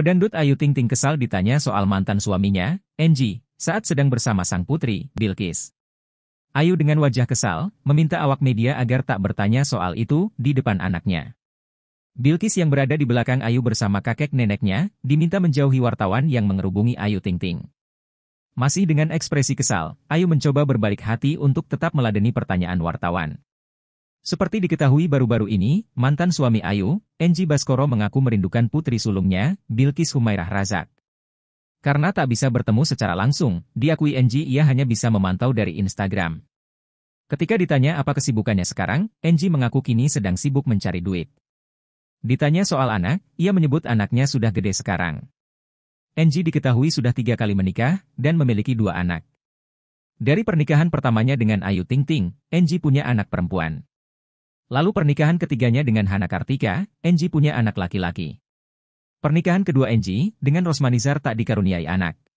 Pedandut Ayu Ting Ting kesal ditanya soal mantan suaminya, Angie, saat sedang bersama sang putri, Bilkis. Ayu dengan wajah kesal, meminta awak media agar tak bertanya soal itu di depan anaknya. Bilkis yang berada di belakang Ayu bersama kakek neneknya, diminta menjauhi wartawan yang mengerubungi Ayu Ting Ting. Masih dengan ekspresi kesal, Ayu mencoba berbalik hati untuk tetap meladeni pertanyaan wartawan. Seperti diketahui baru-baru ini, mantan suami Ayu, Enji Baskoro mengaku merindukan putri sulungnya, Bilkis Humairah Razak. Karena tak bisa bertemu secara langsung, diakui Enji ia hanya bisa memantau dari Instagram. Ketika ditanya apa kesibukannya sekarang, Enji mengaku kini sedang sibuk mencari duit. Ditanya soal anak, ia menyebut anaknya sudah gede sekarang. Enji diketahui sudah tiga kali menikah dan memiliki dua anak. Dari pernikahan pertamanya dengan Ayu Ting Ting, Enji punya anak perempuan. Lalu pernikahan ketiganya dengan Hana Kartika, Enji punya anak laki-laki. Pernikahan kedua Enji dengan Rosmanizar tak dikaruniai anak.